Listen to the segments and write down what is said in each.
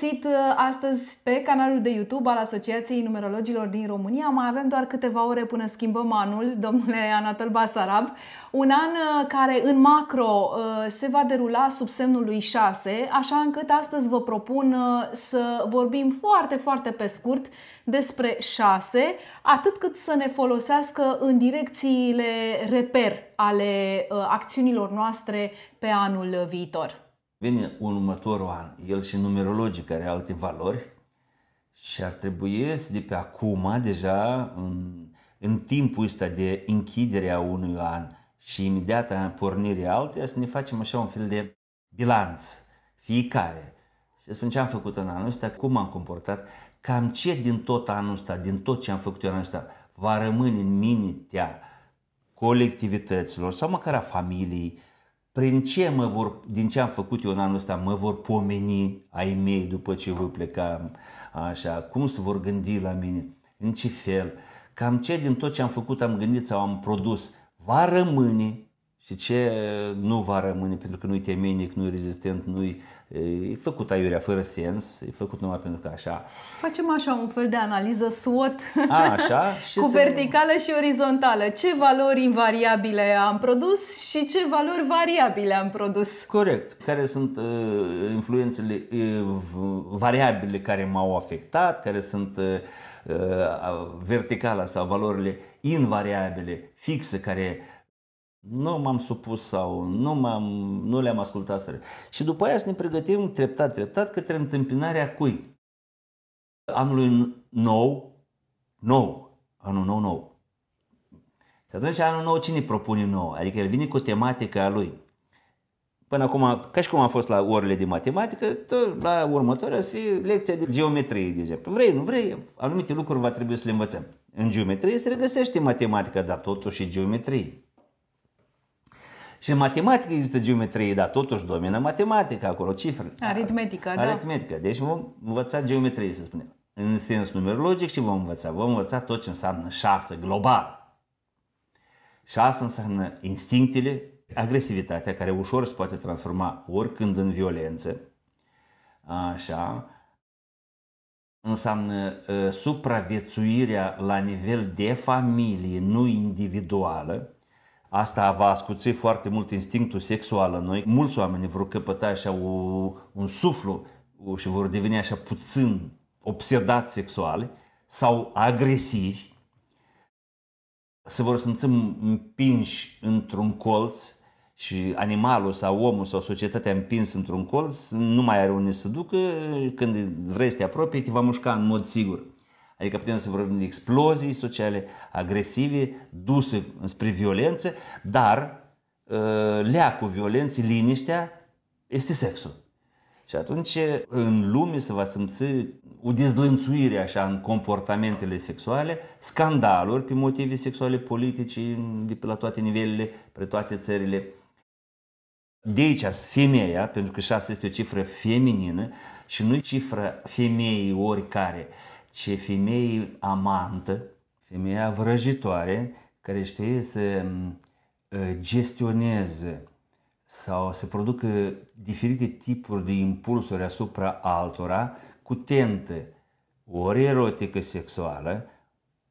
găsit uh, astăzi pe canalul de YouTube al Asociației Numerologilor din România. Mai avem doar câteva ore până schimbăm anul, domnule Anatol Basarab. Un an uh, care în macro uh, se va derula sub semnul lui 6, așa încât astăzi vă propun să vorbim foarte, foarte pe scurt despre 6, atât cât să ne folosească în direcțiile reper ale acțiunilor noastre pe anul viitor. Vine un următorul an, el și numerologic, are alte valori și ar trebui să de pe acum, deja în, în timpul ăsta de închidere a unui an și imediat a pornirii altuia, să ne facem așa un fel de bilanț, fiecare. Și spun ce am făcut în anul ăsta, cum am comportat, cam ce din tot anul ăsta, din tot ce am făcut eu anul ăsta, va rămâne în mintea colectivităților sau măcar a familiei, prin ce mă vor, din ce am făcut eu în anul ăsta, mă vor pomeni ai mei după ce voi pleca așa, cum se vor gândi la mine, în ce fel, cam ce din tot ce am făcut am gândit sau am produs, va rămâne și ce nu va rămâne pentru că nu-i temenic, nu-i rezistent, nu-i... E făcut aiurea fără sens, e făcut numai pentru că așa. Facem așa un fel de analiză SWOT A, așa, și cu se... verticală și orizontală. Ce valori invariabile am produs și ce valori variabile am produs. Corect. Care sunt uh, influențele uh, variabile care m-au afectat, care sunt uh, verticala sau valorile invariabile, fixe, care nu m-am supus sau nu, am nu le-am ascultat. sau. Și după aia să ne pregătim treptat, treptat către întâmpinarea cui? Anului nou, nou, anul nou, nou. Și atunci anul nou cine propune nou? Adică el vine cu tematica a lui. Până acum, ca și cum a fost la orele de matematică, tot la următoarea să fie lecția de geometrie, de exemplu. Vrei, nu vrei, anumite lucruri va trebui să le învățăm. În geometrie se regăsește matematica, dar totuși și geometrie. Și în matematică există geometrie, dar totuși domină matematica acolo, cifră. Aritmetică, da. Aritmetică. Deci vom învăța geometrie, să spunem. În sens numerologic și vom învăța? Vom învăța tot ce înseamnă șase, global. Șase înseamnă instinctele, agresivitatea, care ușor se poate transforma oricând în violență. Așa. Înseamnă ă, supraviețuirea la nivel de familie, nu individuală Asta va ascuți foarte mult instinctul sexual în noi. Mulți oameni vor căpăta așa o, un suflu și vor deveni așa puțin obsedați sexuale sau agresivi, se vor simți împinși într-un colț și animalul sau omul sau societatea împins într-un colț nu mai are unde să ducă, când vrei să te apropii, te va mușca în mod sigur. Adică putem să vorbim de explozii sociale agresive duse spre violență, dar ă, leacul violenței, liniștea, este sexul. Și atunci în lume se va simți o dezlănțuire așa în comportamentele sexuale, scandaluri pe motive sexuale politice de pe la toate nivelele, pe toate țările. De aici femeia, pentru că șase este o cifră feminină și nu cifră femeii oricare ce femeie amantă, femeia vrăjitoare, care știe să mm, ă, gestioneze sau să producă diferite tipuri de impulsuri asupra altora cu tentă ori erotică sexuală,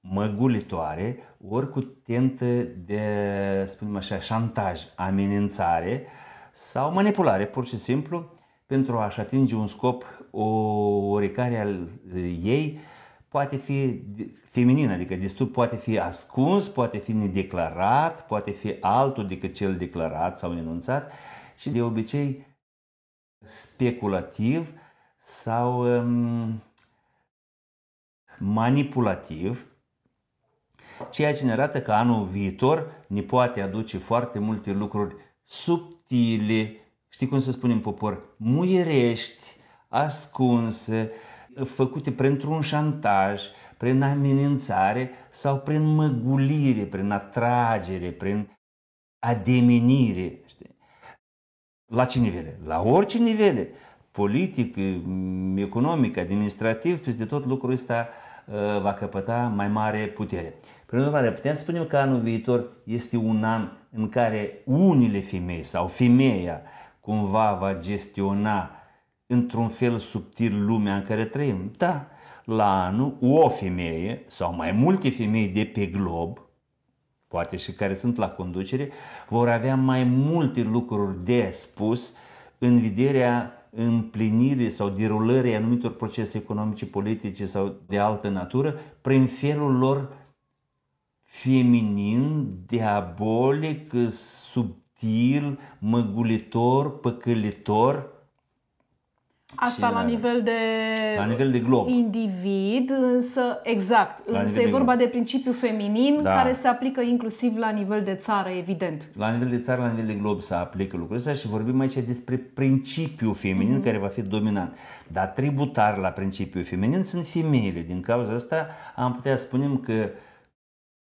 măgulitoare, ori cu tentă de, spunem așa, șantaj, amenințare sau manipulare, pur și simplu, pentru a-și atinge un scop, o oricare al ă, ei, poate fi feminin, adică destul poate fi ascuns, poate fi nedeclarat, poate fi altul decât cel declarat sau enunțat și de obicei speculativ sau um, manipulativ, ceea ce ne arată că anul viitor ne poate aduce foarte multe lucruri subtile, știi cum să spunem popor, muierești, ascunse, uh, făcute printr-un șantaj, prin amenințare sau prin măgulire, prin atragere, prin ademenire. Știi? La ce nivele? La orice nivele. Politic, mm, economic, administrativ, peste tot lucrul ăsta uh, va căpăta mai mare putere. Prin urmare, putem spune că anul viitor este un an în care unele femei sau femeia cumva va gestiona într-un fel subtil lumea în care trăim. Da, la anul o femeie sau mai multe femei de pe glob, poate și care sunt la conducere, vor avea mai multe lucruri de spus în vederea împlinirii sau derulării anumitor procese economice, politice sau de altă natură, prin felul lor feminin, diabolic, subtil, măgulitor, păcălitor, Asta la nivel de la nivel de glob. individ, însă exact. La însă e vorba de, de principiu feminin da. care se aplică inclusiv la nivel de țară, evident. La nivel de țară, la nivel de glob se aplică lucrul ăsta și vorbim aici despre principiu feminin mm-hmm. care va fi dominant. Dar tributar la principiu feminin sunt femeile. Din cauza asta am putea spune că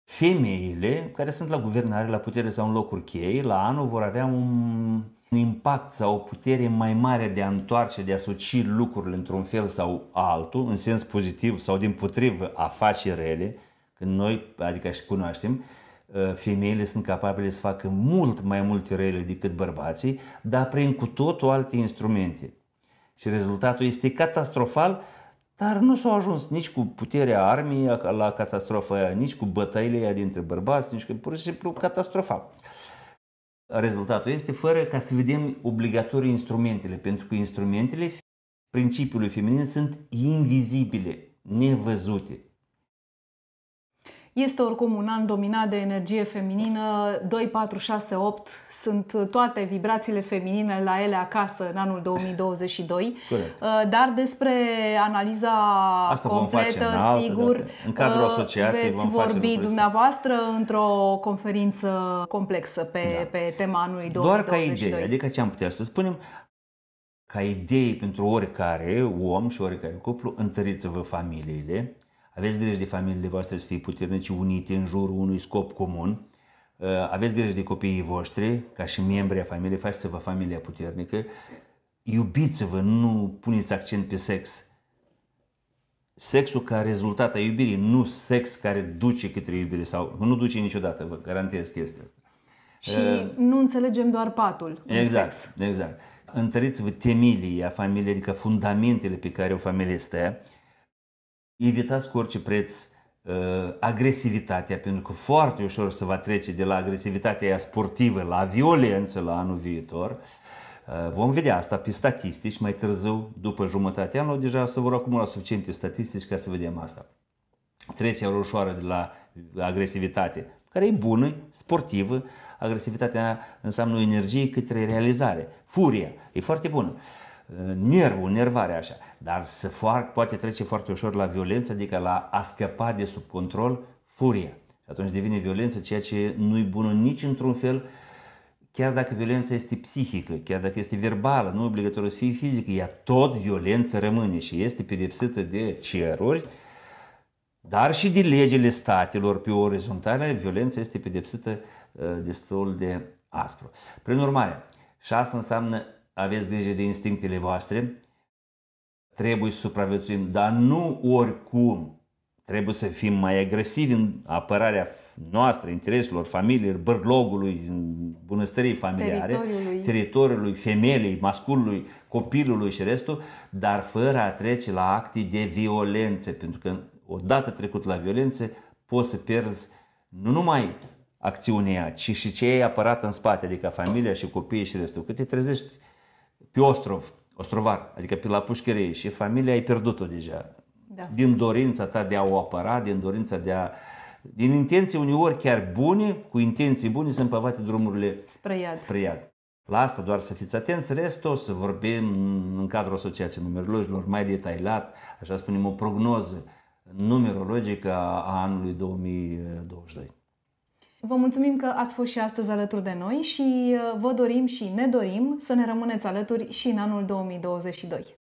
femeile care sunt la guvernare, la putere sau în locuri cheie, la anul vor avea un un impact sau o putere mai mare de a întoarce, de a suci lucrurile într-un fel sau altul, în sens pozitiv sau din potrivă a face rele, când noi, adică și cunoaștem, ă, femeile sunt capabile să facă mult mai multe rele decât bărbații, dar prin cu totul alte instrumente. Și rezultatul este catastrofal, dar nu s-au ajuns nici cu puterea armii la catastrofa aia, nici cu bătăile aia dintre bărbați, nici cu pur și simplu catastrofal. Rezultatul este fără ca să vedem obligatorii instrumentele, pentru că instrumentele principiului feminin sunt invizibile, nevăzute. Este oricum un an dominat de energie feminină, 2, 4, 6, 8 sunt toate vibrațiile feminine la ele acasă în anul 2022. Corect. Uh, dar despre analiza Asta completă, vom face în sigur, în cadrul uh, asociației veți vom vorbi face dumneavoastră într-o conferință complexă pe, da. pe tema anului 2022. Doar ca idee, adică ce am putea să spunem, ca idei pentru oricare om și oricare cuplu, întăriți-vă familiile, aveți grijă de familiile voastre să fie puternici unite în jurul unui scop comun. Uh, aveți grijă de copiii voștri, ca și membri a familiei, faceți-vă familia puternică. Iubiți-vă, nu puneți accent pe sex. Sexul ca rezultat a iubirii, nu sex care duce către iubire sau nu duce niciodată, vă garantez chestia asta. Și uh, nu înțelegem doar patul. Exact, sex. exact. exact. Întăriți-vă temilii a familiei, adică fundamentele pe care o familie stă evitați cu orice preț uh, agresivitatea, pentru că foarte ușor se va trece de la agresivitatea sportivă la violență la anul viitor. Uh, vom vedea asta pe statistici mai târziu, după jumătatea anului, deja să vor acumula suficiente statistici ca să vedem asta. Trecerea ușoară de la agresivitate, care e bună, sportivă, agresivitatea înseamnă o energie către realizare. Furia e foarte bună nervul, nervarea așa, dar se foar, poate trece foarte ușor la violență, adică la a scăpa de sub control furia. Și atunci devine violență, ceea ce nu-i bună nici într-un fel, chiar dacă violența este psihică, chiar dacă este verbală, nu obligatoriu să fie fizică, ea tot violență rămâne și este pedepsită de ceruri, dar și de legile statelor pe orizontale, violența este pedepsită ă, destul de aspru. Prin urmare, șase înseamnă aveți grijă de instinctele voastre, trebuie să supraviețuim, dar nu oricum. Trebuie să fim mai agresivi în apărarea noastră, intereselor, familiilor, bărlogului, bunăstării familiare, teritoriului, teritoriului femelei, masculului, copilului și restul, dar fără a trece la acte de violență, pentru că odată trecut la violență poți să pierzi nu numai acțiunea, ci și ce e apărat în spate, adică familia și copiii și restul. Cât te trezești pe ostrov, ostrovar, adică pe la pușcherie și familia ai pierdut-o deja. Da. Din dorința ta de a o apăra, din dorința de a... Din intenții uneori chiar bune, cu intenții bune, sunt păvate drumurile spre iad. Spre iad. La asta doar să fiți atenți, restul o să vorbim în cadrul Asociației Numerologilor mai detaliat, așa spunem, o prognoză numerologică a anului 2022. Vă mulțumim că ați fost și astăzi alături de noi și uh, vă dorim și ne dorim să ne rămâneți alături și în anul 2022.